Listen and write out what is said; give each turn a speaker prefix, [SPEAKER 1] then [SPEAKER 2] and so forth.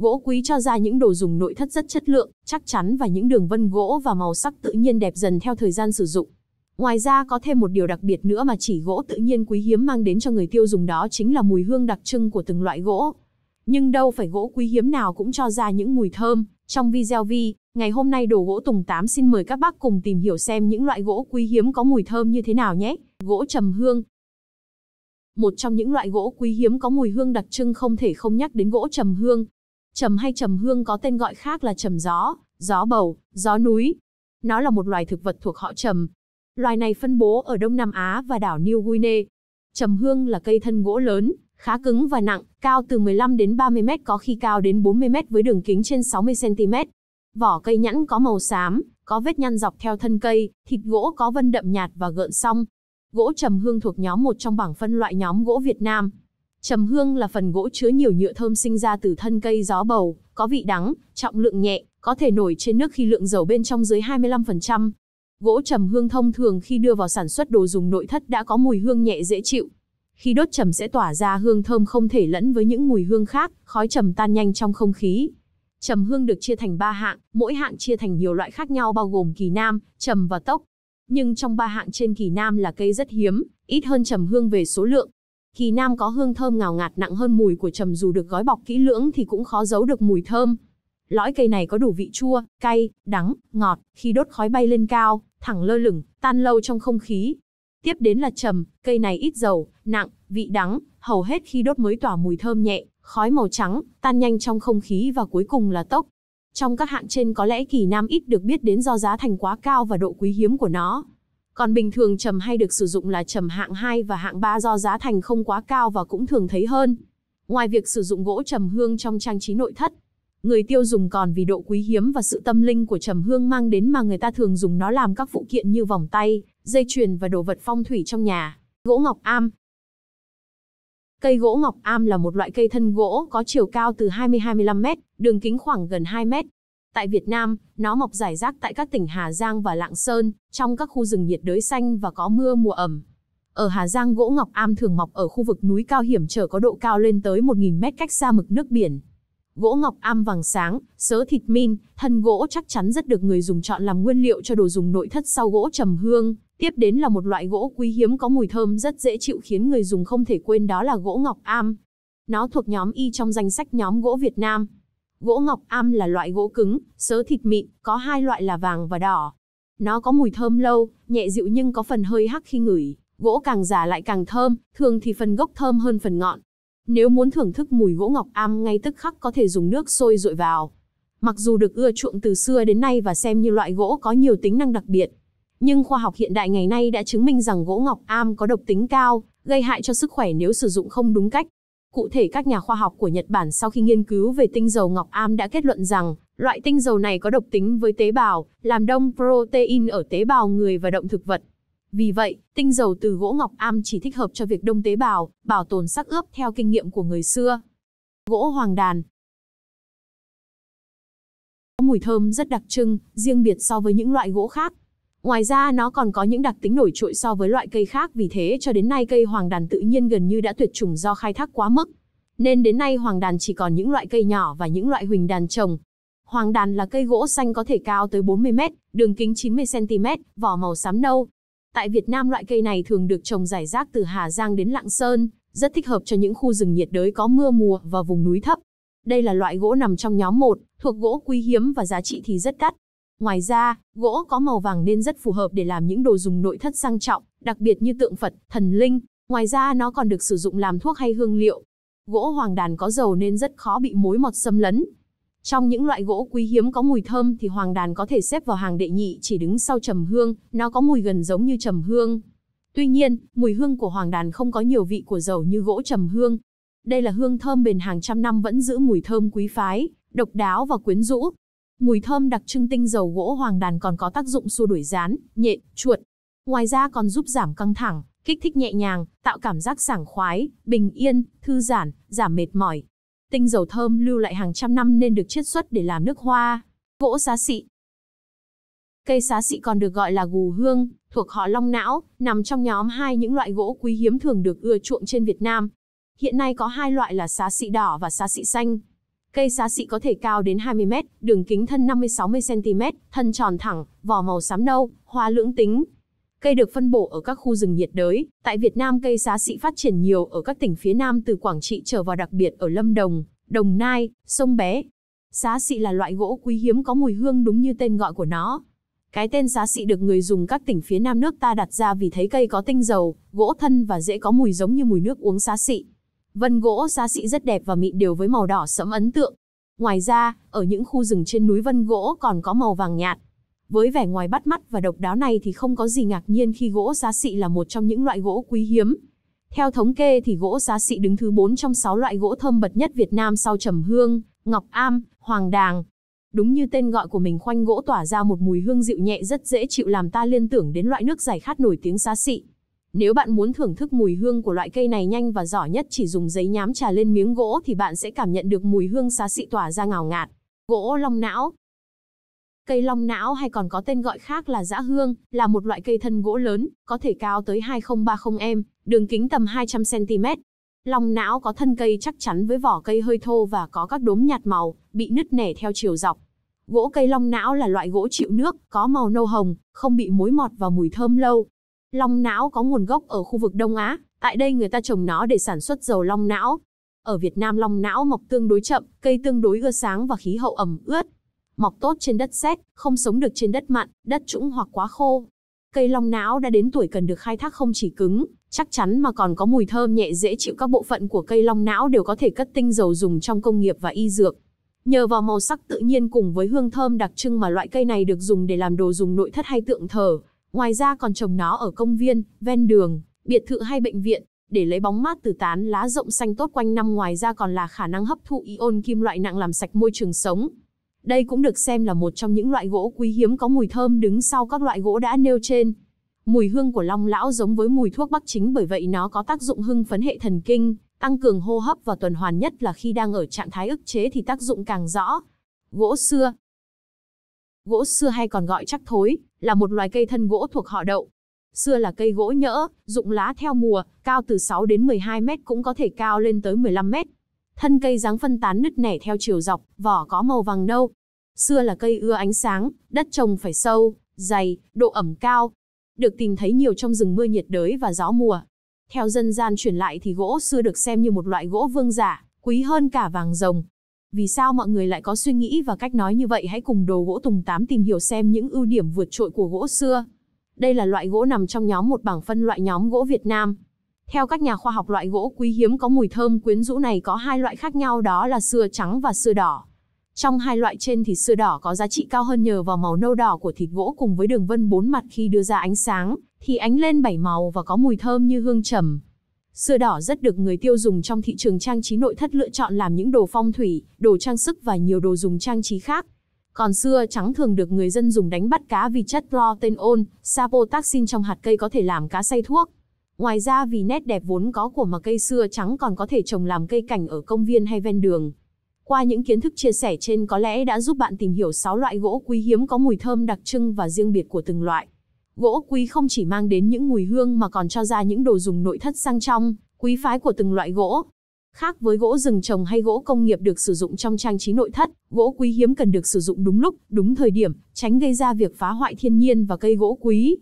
[SPEAKER 1] Gỗ quý cho ra những đồ dùng nội thất rất chất lượng, chắc chắn và những đường vân gỗ và màu sắc tự nhiên đẹp dần theo thời gian sử dụng. Ngoài ra có thêm một điều đặc biệt nữa mà chỉ gỗ tự nhiên quý hiếm mang đến cho người tiêu dùng đó chính là mùi hương đặc trưng của từng loại gỗ. Nhưng đâu phải gỗ quý hiếm nào cũng cho ra những mùi thơm. Trong video vi, ngày hôm nay đồ gỗ Tùng 8 xin mời các bác cùng tìm hiểu xem những loại gỗ quý hiếm có mùi thơm như thế nào nhé. Gỗ trầm hương Một trong những loại gỗ quý hiếm có mùi hương đặc trưng không thể không nhắc đến gỗ trầm hương. Trầm hay trầm hương có tên gọi khác là trầm gió, gió bầu, gió núi. Nó là một loài thực vật thuộc họ trầm. Loài này phân bố ở Đông Nam Á và đảo New Guinea. Trầm hương là cây thân gỗ lớn, khá cứng và nặng, cao từ 15 đến 30 mét có khi cao đến 40 mét với đường kính trên 60 cm. Vỏ cây nhẵn có màu xám, có vết nhăn dọc theo thân cây, thịt gỗ có vân đậm nhạt và gợn song. Gỗ trầm hương thuộc nhóm một trong bảng phân loại nhóm gỗ Việt Nam, Trầm hương là phần gỗ chứa nhiều nhựa thơm sinh ra từ thân cây gió bầu, có vị đắng, trọng lượng nhẹ, có thể nổi trên nước khi lượng dầu bên trong dưới 25%. Gỗ trầm hương thông thường khi đưa vào sản xuất đồ dùng nội thất đã có mùi hương nhẹ dễ chịu. Khi đốt trầm sẽ tỏa ra hương thơm không thể lẫn với những mùi hương khác, khói trầm tan nhanh trong không khí. Trầm hương được chia thành 3 hạng, mỗi hạng chia thành nhiều loại khác nhau bao gồm kỳ nam, trầm và tốc. Nhưng trong ba hạng trên kỳ nam là cây rất hiếm, ít hơn trầm hương về số lượng, Kỳ Nam có hương thơm ngào ngạt nặng hơn mùi của trầm dù được gói bọc kỹ lưỡng thì cũng khó giấu được mùi thơm. Lõi cây này có đủ vị chua, cay, đắng, ngọt, khi đốt khói bay lên cao, thẳng lơ lửng, tan lâu trong không khí. Tiếp đến là trầm, cây này ít dầu, nặng, vị đắng, hầu hết khi đốt mới tỏa mùi thơm nhẹ, khói màu trắng, tan nhanh trong không khí và cuối cùng là tốc. Trong các hạng trên có lẽ kỳ nam ít được biết đến do giá thành quá cao và độ quý hiếm của nó. Còn bình thường trầm hay được sử dụng là trầm hạng 2 và hạng 3 do giá thành không quá cao và cũng thường thấy hơn. Ngoài việc sử dụng gỗ trầm hương trong trang trí nội thất, người tiêu dùng còn vì độ quý hiếm và sự tâm linh của trầm hương mang đến mà người ta thường dùng nó làm các phụ kiện như vòng tay, dây chuyền và đồ vật phong thủy trong nhà. Gỗ ngọc am, Cây gỗ ngọc am là một loại cây thân gỗ có chiều cao từ 20-25 m, đường kính khoảng gần 2 m, Tại Việt Nam, nó mọc rải rác tại các tỉnh Hà Giang và Lạng Sơn, trong các khu rừng nhiệt đới xanh và có mưa mùa ẩm. Ở Hà Giang gỗ ngọc am thường mọc ở khu vực núi cao hiểm trở có độ cao lên tới 1.000 mét cách xa mực nước biển. Gỗ ngọc am vàng sáng, sớ thịt min, thân gỗ chắc chắn rất được người dùng chọn làm nguyên liệu cho đồ dùng nội thất sau gỗ trầm hương. Tiếp đến là một loại gỗ quý hiếm có mùi thơm rất dễ chịu khiến người dùng không thể quên đó là gỗ ngọc am. Nó thuộc nhóm Y trong danh sách nhóm gỗ Việt Nam. Gỗ ngọc am là loại gỗ cứng, sớ thịt mịn, có hai loại là vàng và đỏ. Nó có mùi thơm lâu, nhẹ dịu nhưng có phần hơi hắc khi ngửi. Gỗ càng già lại càng thơm, thường thì phần gốc thơm hơn phần ngọn. Nếu muốn thưởng thức mùi gỗ ngọc am ngay tức khắc có thể dùng nước sôi rội vào. Mặc dù được ưa chuộng từ xưa đến nay và xem như loại gỗ có nhiều tính năng đặc biệt, nhưng khoa học hiện đại ngày nay đã chứng minh rằng gỗ ngọc am có độc tính cao, gây hại cho sức khỏe nếu sử dụng không đúng cách. Cụ thể các nhà khoa học của Nhật Bản sau khi nghiên cứu về tinh dầu ngọc am đã kết luận rằng, loại tinh dầu này có độc tính với tế bào, làm đông protein ở tế bào người và động thực vật. Vì vậy, tinh dầu từ gỗ ngọc am chỉ thích hợp cho việc đông tế bào, bảo tồn sắc ướp theo kinh nghiệm của người xưa. Gỗ hoàng đàn Có mùi thơm rất đặc trưng, riêng biệt so với những loại gỗ khác. Ngoài ra nó còn có những đặc tính nổi trội so với loại cây khác vì thế cho đến nay cây hoàng đàn tự nhiên gần như đã tuyệt chủng do khai thác quá mức. Nên đến nay hoàng đàn chỉ còn những loại cây nhỏ và những loại huỳnh đàn trồng. Hoàng đàn là cây gỗ xanh có thể cao tới 40 mét đường kính 90 cm, vỏ màu xám nâu. Tại Việt Nam loại cây này thường được trồng rải rác từ Hà Giang đến Lạng Sơn, rất thích hợp cho những khu rừng nhiệt đới có mưa mùa và vùng núi thấp. Đây là loại gỗ nằm trong nhóm 1, thuộc gỗ quý hiếm và giá trị thì rất đắt. Ngoài ra, gỗ có màu vàng nên rất phù hợp để làm những đồ dùng nội thất sang trọng, đặc biệt như tượng Phật, thần linh. Ngoài ra nó còn được sử dụng làm thuốc hay hương liệu. Gỗ hoàng đàn có dầu nên rất khó bị mối mọt xâm lấn. Trong những loại gỗ quý hiếm có mùi thơm thì hoàng đàn có thể xếp vào hàng đệ nhị chỉ đứng sau trầm hương, nó có mùi gần giống như trầm hương. Tuy nhiên, mùi hương của hoàng đàn không có nhiều vị của dầu như gỗ trầm hương. Đây là hương thơm bền hàng trăm năm vẫn giữ mùi thơm quý phái, độc đáo và quyến rũ, Mùi thơm đặc trưng tinh dầu gỗ hoàng đàn còn có tác dụng xua đuổi rán, nhện, chuột. Ngoài ra còn giúp giảm căng thẳng, kích thích nhẹ nhàng, tạo cảm giác sảng khoái, bình yên, thư giãn, giảm mệt mỏi. Tinh dầu thơm lưu lại hàng trăm năm nên được chiết xuất để làm nước hoa, gỗ xá xị. Cây xá xị còn được gọi là gù hương, thuộc họ long não, nằm trong nhóm hai những loại gỗ quý hiếm thường được ưa chuộng trên Việt Nam. Hiện nay có hai loại là xá xị đỏ và xá xị xanh. Cây xá xị có thể cao đến 20 m, đường kính thân 50-60 cm, thân tròn thẳng, vỏ màu xám nâu, hoa lưỡng tính. Cây được phân bổ ở các khu rừng nhiệt đới, tại Việt Nam cây xá xị phát triển nhiều ở các tỉnh phía Nam từ Quảng Trị trở vào đặc biệt ở Lâm Đồng, Đồng Nai, Sông Bé. Xá xị là loại gỗ quý hiếm có mùi hương đúng như tên gọi của nó. Cái tên xá xị được người dùng các tỉnh phía Nam nước ta đặt ra vì thấy cây có tinh dầu, gỗ thân và dễ có mùi giống như mùi nước uống xá xị. Vân gỗ xa xị rất đẹp và mịn đều với màu đỏ sẫm ấn tượng. Ngoài ra, ở những khu rừng trên núi vân gỗ còn có màu vàng nhạt. Với vẻ ngoài bắt mắt và độc đáo này thì không có gì ngạc nhiên khi gỗ xá xị là một trong những loại gỗ quý hiếm. Theo thống kê thì gỗ xá xị đứng thứ 4 trong 6 loại gỗ thơm bật nhất Việt Nam sau trầm hương, ngọc am, hoàng đàng. Đúng như tên gọi của mình khoanh gỗ tỏa ra một mùi hương dịu nhẹ rất dễ chịu làm ta liên tưởng đến loại nước giải khát nổi tiếng xá xị. Nếu bạn muốn thưởng thức mùi hương của loại cây này nhanh và giỏi nhất chỉ dùng giấy nhám trà lên miếng gỗ thì bạn sẽ cảm nhận được mùi hương xá xị tỏa ra ngào ngạt. Gỗ long não Cây long não hay còn có tên gọi khác là dã hương, là một loại cây thân gỗ lớn, có thể cao tới 2030m, đường kính tầm 200cm. Long não có thân cây chắc chắn với vỏ cây hơi thô và có các đốm nhạt màu, bị nứt nẻ theo chiều dọc. Gỗ cây long não là loại gỗ chịu nước, có màu nâu hồng, không bị mối mọt và mùi thơm lâu, Long não có nguồn gốc ở khu vực Đông Á, tại đây người ta trồng nó để sản xuất dầu long não. Ở Việt Nam long não mọc tương đối chậm, cây tương đối ưa sáng và khí hậu ẩm ướt. Mọc tốt trên đất sét, không sống được trên đất mặn, đất trũng hoặc quá khô. Cây long não đã đến tuổi cần được khai thác không chỉ cứng, chắc chắn mà còn có mùi thơm nhẹ dễ chịu các bộ phận của cây long não đều có thể cất tinh dầu dùng trong công nghiệp và y dược. Nhờ vào màu sắc tự nhiên cùng với hương thơm đặc trưng mà loại cây này được dùng để làm đồ dùng nội thất hay tượng thờ, Ngoài ra còn trồng nó ở công viên, ven đường, biệt thự hay bệnh viện, để lấy bóng mát từ tán lá rộng xanh tốt quanh năm ngoài ra còn là khả năng hấp thụ ion kim loại nặng làm sạch môi trường sống. Đây cũng được xem là một trong những loại gỗ quý hiếm có mùi thơm đứng sau các loại gỗ đã nêu trên. Mùi hương của long lão giống với mùi thuốc bắc chính bởi vậy nó có tác dụng hưng phấn hệ thần kinh, tăng cường hô hấp và tuần hoàn nhất là khi đang ở trạng thái ức chế thì tác dụng càng rõ. Gỗ xưa, Gỗ xưa hay còn gọi chắc thối, là một loài cây thân gỗ thuộc họ đậu. Xưa là cây gỗ nhỡ, rụng lá theo mùa, cao từ 6 đến 12 mét cũng có thể cao lên tới 15 mét. Thân cây dáng phân tán nứt nẻ theo chiều dọc, vỏ có màu vàng nâu. Xưa là cây ưa ánh sáng, đất trồng phải sâu, dày, độ ẩm cao. Được tìm thấy nhiều trong rừng mưa nhiệt đới và gió mùa. Theo dân gian truyền lại thì gỗ xưa được xem như một loại gỗ vương giả, quý hơn cả vàng rồng, vì sao mọi người lại có suy nghĩ và cách nói như vậy hãy cùng đồ gỗ tùng tám tìm hiểu xem những ưu điểm vượt trội của gỗ xưa. Đây là loại gỗ nằm trong nhóm một bảng phân loại nhóm gỗ Việt Nam. Theo các nhà khoa học loại gỗ quý hiếm có mùi thơm quyến rũ này có hai loại khác nhau đó là xưa trắng và xưa đỏ. Trong hai loại trên thì xưa đỏ có giá trị cao hơn nhờ vào màu nâu đỏ của thịt gỗ cùng với đường vân bốn mặt khi đưa ra ánh sáng, thì ánh lên bảy màu và có mùi thơm như hương trầm. Sữa đỏ rất được người tiêu dùng trong thị trường trang trí nội thất lựa chọn làm những đồ phong thủy, đồ trang sức và nhiều đồ dùng trang trí khác. Còn sưa trắng thường được người dân dùng đánh bắt cá vì chất protein, sapotaxin trong hạt cây có thể làm cá say thuốc. Ngoài ra vì nét đẹp vốn có của mà cây sưa trắng còn có thể trồng làm cây cảnh ở công viên hay ven đường. Qua những kiến thức chia sẻ trên có lẽ đã giúp bạn tìm hiểu 6 loại gỗ quý hiếm có mùi thơm đặc trưng và riêng biệt của từng loại. Gỗ quý không chỉ mang đến những mùi hương mà còn cho ra những đồ dùng nội thất sang trong, quý phái của từng loại gỗ. Khác với gỗ rừng trồng hay gỗ công nghiệp được sử dụng trong trang trí nội thất, gỗ quý hiếm cần được sử dụng đúng lúc, đúng thời điểm, tránh gây ra việc phá hoại thiên nhiên và cây gỗ quý.